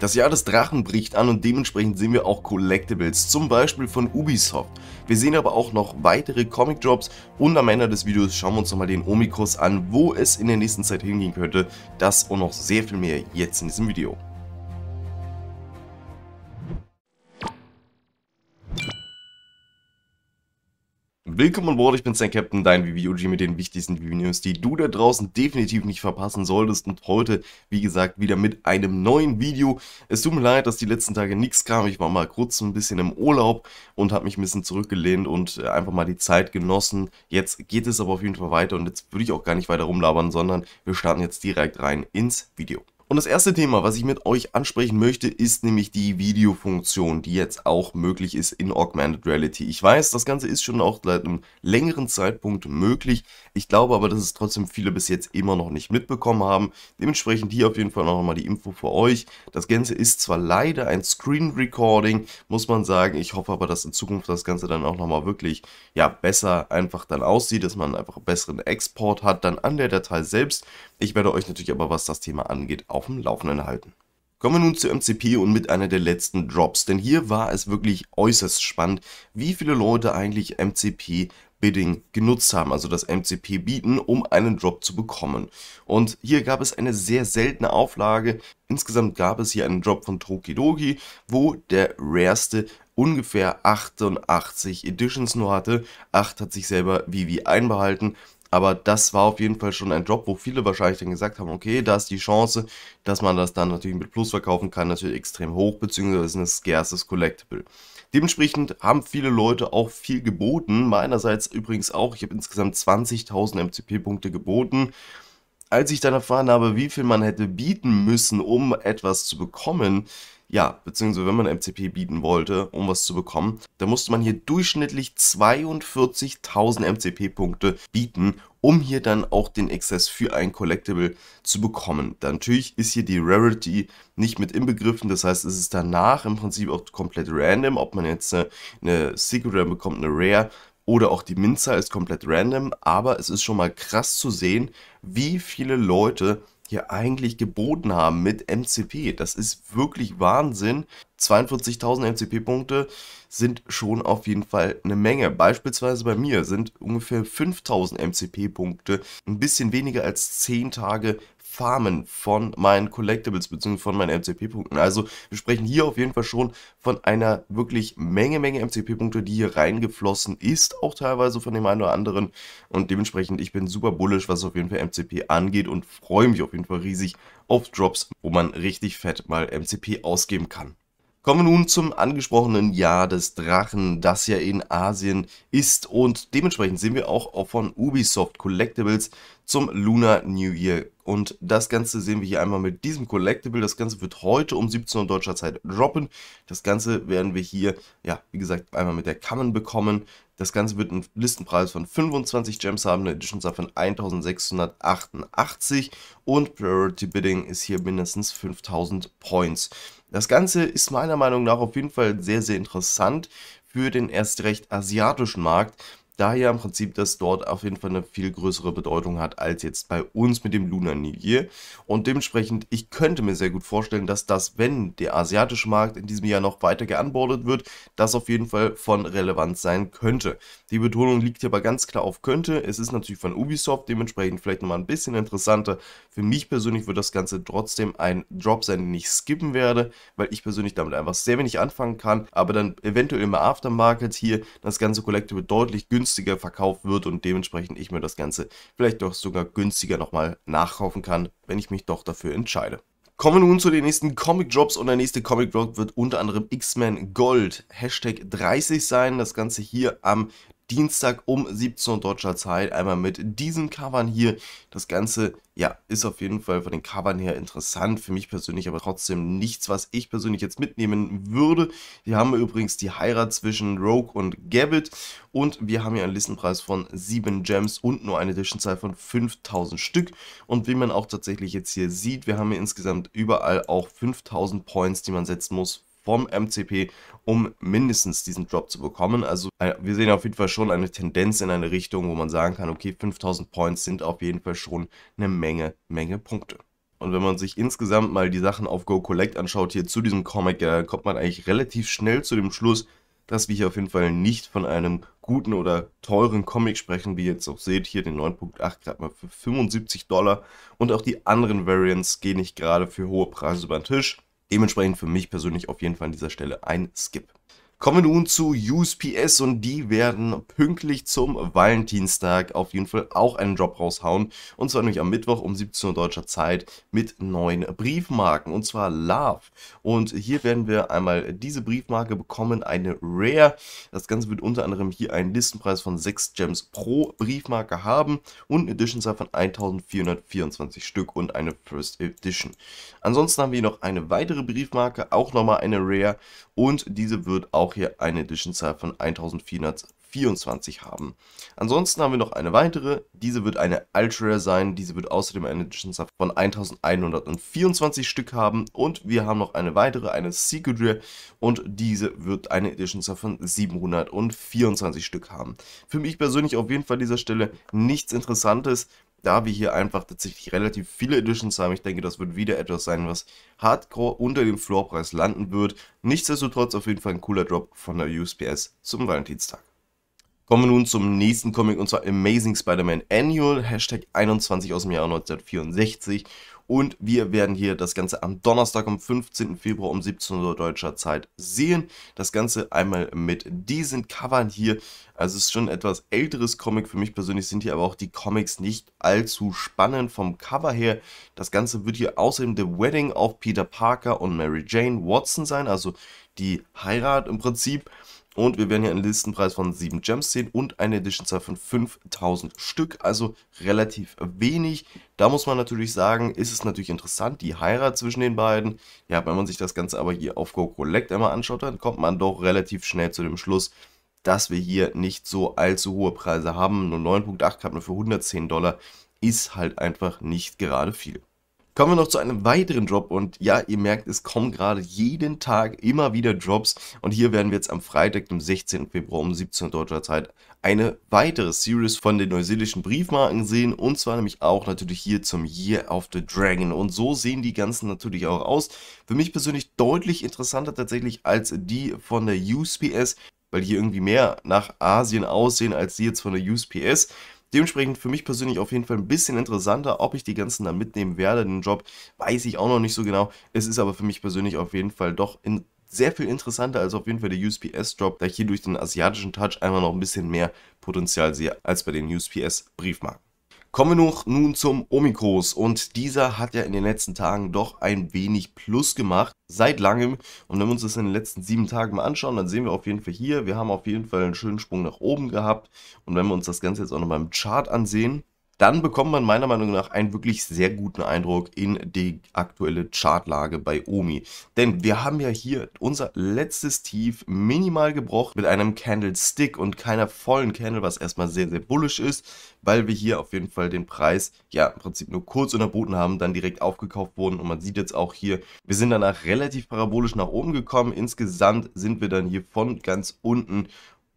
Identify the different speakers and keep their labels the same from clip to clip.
Speaker 1: Das Jahr des Drachen bricht an und dementsprechend sehen wir auch Collectibles, zum Beispiel von Ubisoft. Wir sehen aber auch noch weitere Comic Drops und am Ende des Videos schauen wir uns nochmal den Omikus an, wo es in der nächsten Zeit hingehen könnte. Das und noch sehr viel mehr jetzt in diesem Video. Willkommen an Bord, ich bin's dein Captain, dein VVOG mit den wichtigsten VV-News, die du da draußen definitiv nicht verpassen solltest und heute, wie gesagt, wieder mit einem neuen Video. Es tut mir leid, dass die letzten Tage nichts kam, ich war mal kurz ein bisschen im Urlaub und habe mich ein bisschen zurückgelehnt und äh, einfach mal die Zeit genossen. Jetzt geht es aber auf jeden Fall weiter und jetzt würde ich auch gar nicht weiter rumlabern, sondern wir starten jetzt direkt rein ins Video. Und das erste Thema, was ich mit euch ansprechen möchte, ist nämlich die Videofunktion, die jetzt auch möglich ist in Augmented Reality. Ich weiß, das Ganze ist schon auch seit einem längeren Zeitpunkt möglich. Ich glaube aber, dass es trotzdem viele bis jetzt immer noch nicht mitbekommen haben. Dementsprechend hier auf jeden Fall nochmal die Info für euch. Das Ganze ist zwar leider ein Screen Recording, muss man sagen. Ich hoffe aber, dass in Zukunft das Ganze dann auch nochmal wirklich ja, besser einfach dann aussieht, dass man einfach einen besseren Export hat dann an der Datei selbst. Ich werde euch natürlich aber, was das Thema angeht, auf dem Laufenden halten. Kommen wir nun zu MCP und mit einer der letzten Drops, denn hier war es wirklich äußerst spannend, wie viele Leute eigentlich MCP Bidding genutzt haben, also das MCP bieten, um einen Drop zu bekommen. Und hier gab es eine sehr seltene Auflage. Insgesamt gab es hier einen Drop von Tokidoki, wo der rareste ungefähr 88 Editions nur hatte. 8 hat sich selber Vivi einbehalten aber das war auf jeden Fall schon ein Drop, wo viele wahrscheinlich dann gesagt haben, okay, da ist die Chance, dass man das dann natürlich mit Plus verkaufen kann, natürlich extrem hoch, beziehungsweise ein scarces Collectible. Dementsprechend haben viele Leute auch viel geboten, meinerseits übrigens auch, ich habe insgesamt 20.000 MCP-Punkte geboten. Als ich dann erfahren habe, wie viel man hätte bieten müssen, um etwas zu bekommen, ja, beziehungsweise wenn man MCP bieten wollte, um was zu bekommen, dann musste man hier durchschnittlich 42.000 MCP-Punkte bieten, um hier dann auch den Access für ein Collectible zu bekommen. Dann natürlich ist hier die Rarity nicht mit inbegriffen, das heißt, es ist danach im Prinzip auch komplett random, ob man jetzt eine, äh, eine Secret Rare bekommt, eine Rare, oder auch die Minza ist komplett random, aber es ist schon mal krass zu sehen, wie viele Leute hier eigentlich geboten haben mit MCP. Das ist wirklich Wahnsinn. 42.000 MCP-Punkte sind schon auf jeden Fall eine Menge. Beispielsweise bei mir sind ungefähr 5.000 MCP-Punkte ein bisschen weniger als 10 Tage Farmen von meinen Collectibles bzw. von meinen MCP-Punkten. Also wir sprechen hier auf jeden Fall schon von einer wirklich Menge, Menge MCP-Punkte, die hier reingeflossen ist, auch teilweise von dem einen oder anderen. Und dementsprechend, ich bin super bullish, was auf jeden Fall MCP angeht und freue mich auf jeden Fall riesig auf Drops, wo man richtig fett mal MCP ausgeben kann. Kommen wir nun zum angesprochenen Jahr des Drachen, das ja in Asien ist und dementsprechend sehen wir auch von Ubisoft Collectibles zum Lunar New Year und das Ganze sehen wir hier einmal mit diesem Collectible. Das Ganze wird heute um 17 Uhr deutscher Zeit droppen. Das Ganze werden wir hier, ja, wie gesagt, einmal mit der Kammern bekommen. Das Ganze wird einen Listenpreis von 25 Gems haben, eine Edition von 1688 und Priority Bidding ist hier mindestens 5000 Points. Das Ganze ist meiner Meinung nach auf jeden Fall sehr, sehr interessant für den erst recht asiatischen Markt, Daher im Prinzip, dass dort auf jeden Fall eine viel größere Bedeutung hat als jetzt bei uns mit dem Lunar New Year. Und dementsprechend, ich könnte mir sehr gut vorstellen, dass das, wenn der asiatische Markt in diesem Jahr noch weiter geanbordet wird, das auf jeden Fall von Relevanz sein könnte. Die Betonung liegt hier aber ganz klar auf könnte. Es ist natürlich von Ubisoft, dementsprechend vielleicht nochmal ein bisschen interessanter. Für mich persönlich wird das Ganze trotzdem ein Drop sein, den ich skippen werde, weil ich persönlich damit einfach sehr wenig anfangen kann. Aber dann eventuell im Aftermarket hier das ganze Collective deutlich günstiger günstiger verkauft wird und dementsprechend ich mir das Ganze vielleicht doch sogar günstiger nochmal nachkaufen kann, wenn ich mich doch dafür entscheide. Kommen wir nun zu den nächsten Comic-Drops und der nächste Comic-Drop wird unter anderem X-Men Gold Hashtag 30 sein. Das Ganze hier am Dienstag um 17 Uhr deutscher Zeit, einmal mit diesen Covern hier. Das Ganze, ja, ist auf jeden Fall von den Covern her interessant, für mich persönlich aber trotzdem nichts, was ich persönlich jetzt mitnehmen würde. Wir haben übrigens die Heirat zwischen Rogue und Gabbit und wir haben hier einen Listenpreis von 7 Gems und nur eine Zwischenzahl von 5000 Stück. Und wie man auch tatsächlich jetzt hier sieht, wir haben hier insgesamt überall auch 5000 Points, die man setzen muss vom MCP, um mindestens diesen Drop zu bekommen. Also äh, wir sehen auf jeden Fall schon eine Tendenz in eine Richtung, wo man sagen kann, okay, 5000 Points sind auf jeden Fall schon eine Menge, Menge Punkte. Und wenn man sich insgesamt mal die Sachen auf Go Collect anschaut, hier zu diesem Comic, ja, kommt man eigentlich relativ schnell zu dem Schluss, dass wir hier auf jeden Fall nicht von einem guten oder teuren Comic sprechen, wie ihr jetzt auch seht, hier den 9.8 gerade mal für 75 Dollar und auch die anderen Variants gehen nicht gerade für hohe Preise über den Tisch. Dementsprechend für mich persönlich auf jeden Fall an dieser Stelle ein Skip. Kommen wir nun zu USPS und die werden pünktlich zum Valentinstag auf jeden Fall auch einen Drop raushauen. Und zwar nämlich am Mittwoch um 17 Uhr deutscher Zeit mit neuen Briefmarken und zwar Love. Und hier werden wir einmal diese Briefmarke bekommen, eine Rare. Das Ganze wird unter anderem hier einen Listenpreis von 6 Gems pro Briefmarke haben und eine Editionzahl von 1424 Stück und eine First Edition. Ansonsten haben wir hier noch eine weitere Briefmarke, auch nochmal eine Rare und diese wird auch auch hier eine Edition-Zahl von 1424 haben. Ansonsten haben wir noch eine weitere, diese wird eine Ultra sein, diese wird außerdem eine Edition-Zahl von 1124 Stück haben und wir haben noch eine weitere, eine Secret Rare und diese wird eine Edition-Zahl von 724 Stück haben. Für mich persönlich auf jeden Fall an dieser Stelle nichts Interessantes, da wir hier einfach tatsächlich relativ viele Editions haben, ich denke, das wird wieder etwas sein, was hardcore unter dem Floorpreis landen wird. Nichtsdestotrotz auf jeden Fall ein cooler Drop von der USPS zum Valentinstag. Kommen wir nun zum nächsten Comic und zwar Amazing Spider-Man Annual, Hashtag 21 aus dem Jahr 1964. Und wir werden hier das Ganze am Donnerstag, am 15. Februar um 17 Uhr deutscher Zeit sehen. Das Ganze einmal mit diesen Covern hier. Also es ist schon ein etwas älteres Comic. Für mich persönlich sind hier aber auch die Comics nicht allzu spannend vom Cover her. Das Ganze wird hier außerdem The Wedding of Peter Parker und Mary Jane Watson sein. Also die Heirat im Prinzip. Und wir werden hier einen Listenpreis von 7 Gems sehen und eine Editionzahl von 5000 Stück, also relativ wenig. Da muss man natürlich sagen, ist es natürlich interessant, die Heirat zwischen den beiden. Ja, wenn man sich das Ganze aber hier auf Go Collect einmal anschaut, dann kommt man doch relativ schnell zu dem Schluss, dass wir hier nicht so allzu hohe Preise haben. Nur 9.8 Karten für 110 Dollar ist halt einfach nicht gerade viel. Kommen wir noch zu einem weiteren Drop und ja, ihr merkt, es kommen gerade jeden Tag immer wieder Drops und hier werden wir jetzt am Freitag, dem 16. Februar um 17 Uhr deutscher Zeit eine weitere Series von den neuseelischen Briefmarken sehen und zwar nämlich auch natürlich hier zum Year of the Dragon und so sehen die ganzen natürlich auch aus. Für mich persönlich deutlich interessanter tatsächlich als die von der USPS, weil hier irgendwie mehr nach Asien aussehen als die jetzt von der USPS. Dementsprechend für mich persönlich auf jeden Fall ein bisschen interessanter, ob ich die ganzen dann mitnehmen werde. Den Job weiß ich auch noch nicht so genau. Es ist aber für mich persönlich auf jeden Fall doch in sehr viel interessanter als auf jeden Fall der usps job da ich hier durch den asiatischen Touch einmal noch ein bisschen mehr Potenzial sehe als bei den USPS-Briefmarken. Kommen wir noch nun zum Omikros und dieser hat ja in den letzten Tagen doch ein wenig Plus gemacht, seit langem. Und wenn wir uns das in den letzten sieben Tagen mal anschauen, dann sehen wir auf jeden Fall hier, wir haben auf jeden Fall einen schönen Sprung nach oben gehabt. Und wenn wir uns das Ganze jetzt auch noch beim Chart ansehen, dann bekommt man meiner Meinung nach einen wirklich sehr guten Eindruck in die aktuelle Chartlage bei OMI. Denn wir haben ja hier unser letztes Tief minimal gebrochen mit einem Candlestick und keiner vollen Candle, was erstmal sehr, sehr bullisch ist, weil wir hier auf jeden Fall den Preis ja im Prinzip nur kurz unterboten haben, dann direkt aufgekauft wurden und man sieht jetzt auch hier, wir sind danach relativ parabolisch nach oben gekommen. Insgesamt sind wir dann hier von ganz unten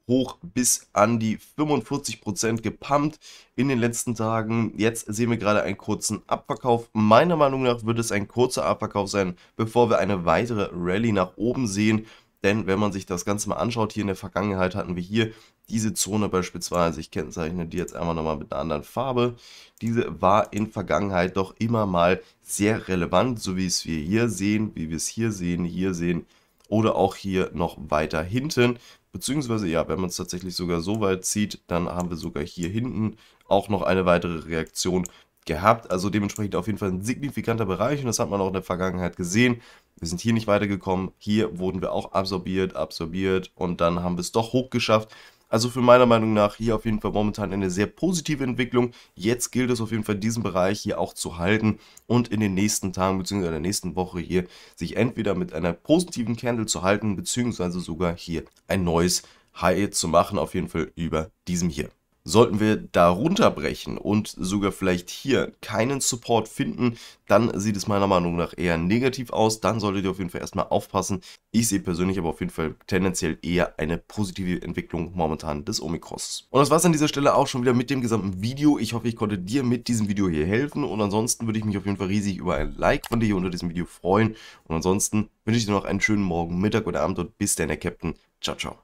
Speaker 1: hoch bis an die 45% gepumpt in den letzten Tagen. Jetzt sehen wir gerade einen kurzen Abverkauf. Meiner Meinung nach wird es ein kurzer Abverkauf sein, bevor wir eine weitere Rallye nach oben sehen. Denn wenn man sich das Ganze mal anschaut, hier in der Vergangenheit hatten wir hier diese Zone beispielsweise, ich kennzeichne die jetzt einmal nochmal mit einer anderen Farbe, diese war in Vergangenheit doch immer mal sehr relevant, so wie es wir hier sehen, wie wir es hier sehen, hier sehen oder auch hier noch weiter hinten. Beziehungsweise, ja, wenn man es tatsächlich sogar so weit zieht, dann haben wir sogar hier hinten auch noch eine weitere Reaktion gehabt. Also dementsprechend auf jeden Fall ein signifikanter Bereich und das hat man auch in der Vergangenheit gesehen. Wir sind hier nicht weitergekommen. Hier wurden wir auch absorbiert, absorbiert und dann haben wir es doch hochgeschafft. Also für meiner Meinung nach hier auf jeden Fall momentan eine sehr positive Entwicklung. Jetzt gilt es auf jeden Fall diesen Bereich hier auch zu halten und in den nächsten Tagen bzw. der nächsten Woche hier sich entweder mit einer positiven Candle zu halten bzw. sogar hier ein neues High zu machen, auf jeden Fall über diesem hier. Sollten wir da runterbrechen und sogar vielleicht hier keinen Support finden, dann sieht es meiner Meinung nach eher negativ aus. Dann solltet ihr auf jeden Fall erstmal aufpassen. Ich sehe persönlich aber auf jeden Fall tendenziell eher eine positive Entwicklung momentan des Omikros. Und das war es an dieser Stelle auch schon wieder mit dem gesamten Video. Ich hoffe, ich konnte dir mit diesem Video hier helfen. Und ansonsten würde ich mich auf jeden Fall riesig über ein Like von dir hier unter diesem Video freuen. Und ansonsten wünsche ich dir noch einen schönen Morgen, Mittag oder Abend und bis dann, der Captain. Ciao, ciao.